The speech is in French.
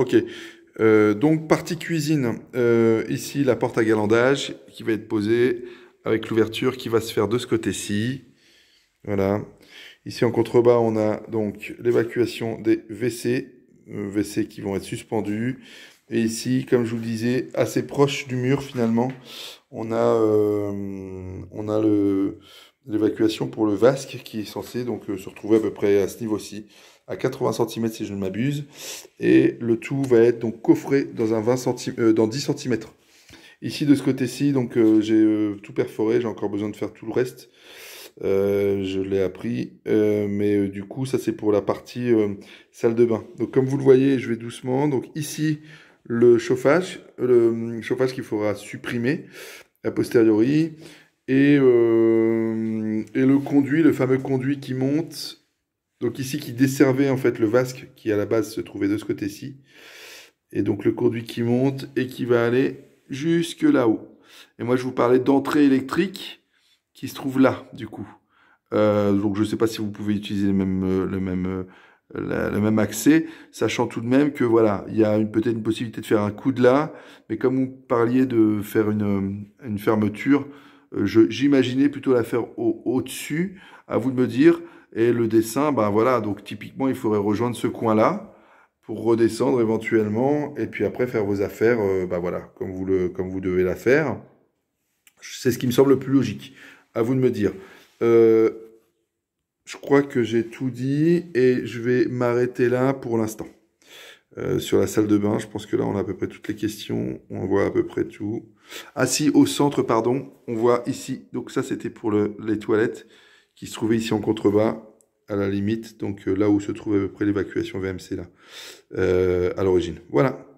Ok. Euh, donc, partie cuisine. Euh, ici, la porte à galandage qui va être posée avec l'ouverture qui va se faire de ce côté-ci. Voilà. Ici, en contrebas, on a donc l'évacuation des WC, euh, WC qui vont être suspendus. Et ici, comme je vous le disais, assez proche du mur finalement, on a, on a le, l'évacuation pour le vasque qui est censé donc euh, se retrouver à peu près à ce niveau-ci, à 80 cm si je ne m'abuse, et le tout va être donc coffré dans un 20 cm, euh, dans 10 cm. Ici de ce côté-ci, donc euh, j'ai tout perforé, j'ai encore besoin de faire tout le reste. je l'ai appris, mais du coup ça c'est pour la partie salle de bain. Donc comme vous le voyez, je vais doucement. Donc ici le chauffage, le hum, chauffage qu'il faudra supprimer a posteriori. Euh, et, le conduit, le fameux conduit qui monte, donc ici qui desservait en fait le vasque qui à la base se trouvait de ce côté-ci. Et donc le conduit qui monte et qui va aller jusque là-haut. Et moi je vous parlais d'entrée électrique qui se trouve là du coup. Euh, donc je ne sais pas si vous pouvez utiliser le même, euh, le même, le même accès, sachant tout de même que voilà, il y a peut-être une possibilité de faire un coup de là, mais comme vous parliez de faire une, une fermeture, euh, j'imaginais plutôt la faire au-dessus. à vous de me dire. Et le dessin, ben voilà, donc typiquement, il faudrait rejoindre ce coin-là pour redescendre éventuellement et puis après faire vos affaires, bah ben voilà, comme vous, le, comme vous devez la faire. C'est ce qui me semble le plus logique. À vous de me dire. Euh, je crois que j'ai tout dit et je vais m'arrêter là pour l'instant. Euh, sur la salle de bain, je pense que là, on a à peu près toutes les questions, on voit à peu près tout. Ah si, au centre, pardon, on voit ici, donc ça, c'était pour les toilettes qui se trouvaient ici en contrebas, à la limite, donc euh, là où se trouve à peu près l'évacuation VMC, là, euh, à l'origine. Voilà.